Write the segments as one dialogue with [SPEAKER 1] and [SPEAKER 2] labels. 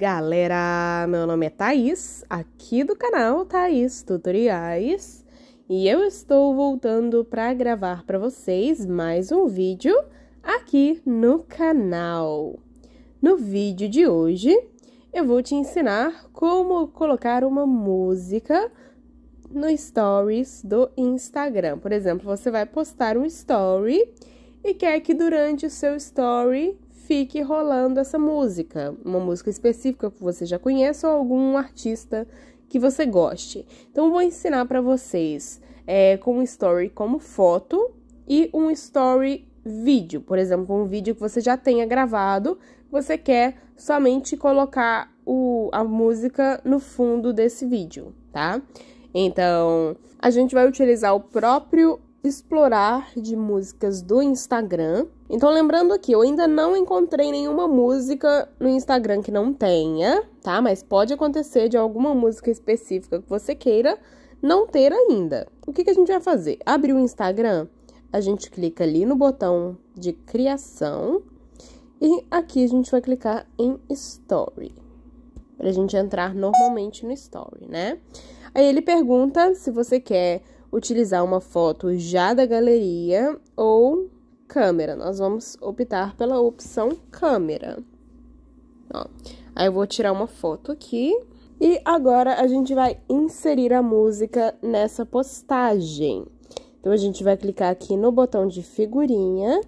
[SPEAKER 1] galera! Meu nome é Thaís, aqui do canal Thaís Tutoriais, e eu estou voltando para gravar para vocês mais um vídeo aqui no canal. No vídeo de hoje, eu vou te ensinar como colocar uma música no stories do Instagram. Por exemplo, você vai postar um story e quer que durante o seu story fique rolando essa música, uma música específica que você já conhece ou algum artista que você goste. Então vou ensinar para vocês é, com um story como foto e um story vídeo, por exemplo, um vídeo que você já tenha gravado, você quer somente colocar o, a música no fundo desse vídeo, tá? Então, a gente vai utilizar o próprio explorar de músicas do Instagram. Então, lembrando aqui, eu ainda não encontrei nenhuma música no Instagram que não tenha, tá? Mas pode acontecer de alguma música específica que você queira não ter ainda. O que, que a gente vai fazer? Abrir o Instagram, a gente clica ali no botão de criação e aqui a gente vai clicar em Story. Pra gente entrar normalmente no Story, né? Aí ele pergunta se você quer utilizar uma foto já da galeria ou câmera. Nós vamos optar pela opção câmera. Ó, aí eu vou tirar uma foto aqui. E agora a gente vai inserir a música nessa postagem. Então a gente vai clicar aqui no botão de figurinha.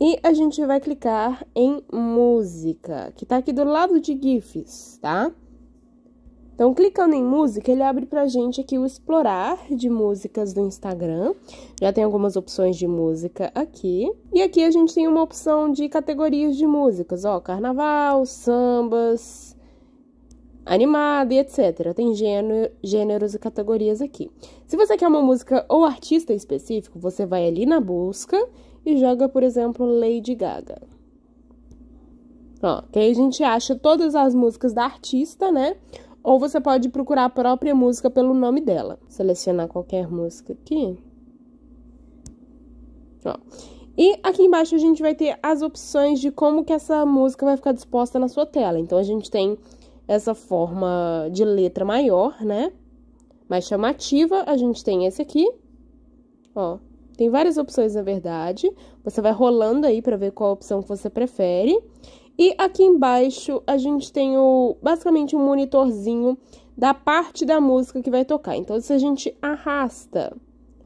[SPEAKER 1] E a gente vai clicar em música, que tá aqui do lado de GIFs, tá? Então, clicando em música, ele abre pra gente aqui o explorar de músicas do Instagram. Já tem algumas opções de música aqui. E aqui a gente tem uma opção de categorias de músicas, ó, carnaval, sambas, animado, e etc. Tem gênero, gêneros e categorias aqui. Se você quer uma música ou artista específico, você vai ali na busca e joga, por exemplo, Lady Gaga. Ó, que aí a gente acha todas as músicas da artista, né? Ou você pode procurar a própria música pelo nome dela. Selecionar qualquer música aqui. Ó. E aqui embaixo a gente vai ter as opções de como que essa música vai ficar disposta na sua tela. Então a gente tem essa forma de letra maior, né? Mais chamativa, a gente tem esse aqui. Ó, tem várias opções na verdade. Você vai rolando aí para ver qual opção que você prefere. E aqui embaixo a gente tem o basicamente um monitorzinho da parte da música que vai tocar. Então, se a gente arrasta,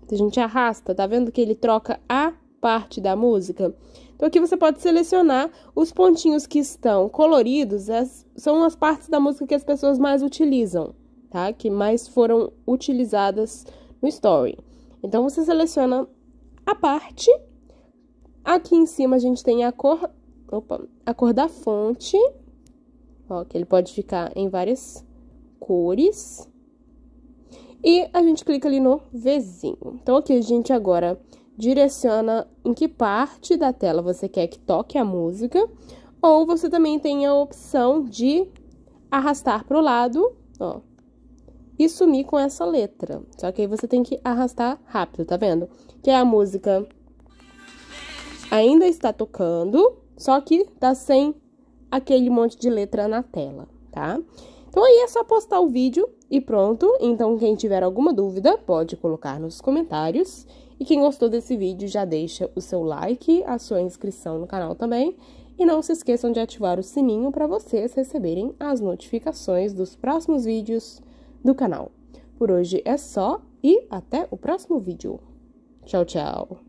[SPEAKER 1] se a gente arrasta, tá vendo que ele troca a parte da música? Então, aqui você pode selecionar os pontinhos que estão coloridos, as, são as partes da música que as pessoas mais utilizam, tá? Que mais foram utilizadas no story. Então, você seleciona a parte. Aqui em cima a gente tem a cor Opa, a cor da fonte, ó, que ele pode ficar em várias cores. E a gente clica ali no Vzinho. Então, aqui a gente agora direciona em que parte da tela você quer que toque a música. Ou você também tem a opção de arrastar para o lado, ó, e sumir com essa letra. Só que aí você tem que arrastar rápido, tá vendo? Que é a música ainda está tocando só que tá sem aquele monte de letra na tela, tá? Então aí é só postar o vídeo e pronto. Então quem tiver alguma dúvida pode colocar nos comentários. E quem gostou desse vídeo já deixa o seu like, a sua inscrição no canal também. E não se esqueçam de ativar o sininho para vocês receberem as notificações dos próximos vídeos do canal. Por hoje é só e até o próximo vídeo. Tchau, tchau!